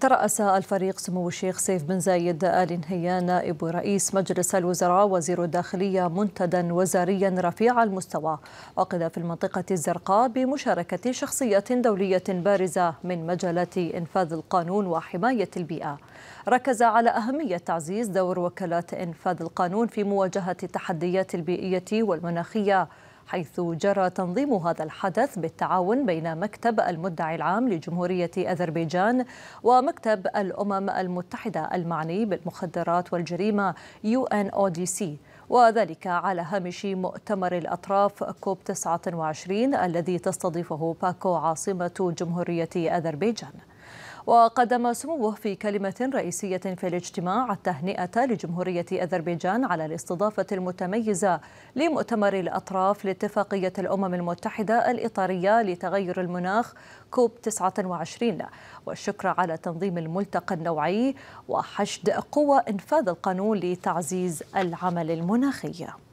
ترأس الفريق سمو الشيخ سيف بن زايد آل نهيان نائب رئيس مجلس الوزراء وزير الداخلية منتدا وزاريا رفيع المستوى عقد في المنطقة الزرقاء بمشاركة شخصية دولية بارزة من مجالات إنفاذ القانون وحماية البيئة ركز على أهمية تعزيز دور وكالات إنفاذ القانون في مواجهة التحديات البيئية والمناخية حيث جرى تنظيم هذا الحدث بالتعاون بين مكتب المدعي العام لجمهورية أذربيجان ومكتب الأمم المتحدة المعني بالمخدرات والجريمة UNODC وذلك على هامش مؤتمر الأطراف كوب 29 الذي تستضيفه باكو عاصمة جمهورية أذربيجان وقدم سموه في كلمة رئيسية في الاجتماع التهنئة لجمهورية أذربيجان على الاستضافة المتميزة لمؤتمر الأطراف لاتفاقية الأمم المتحدة الإطارية لتغير المناخ كوب 29 والشكر على تنظيم الملتقى النوعي وحشد قوى إنفاذ القانون لتعزيز العمل المناخي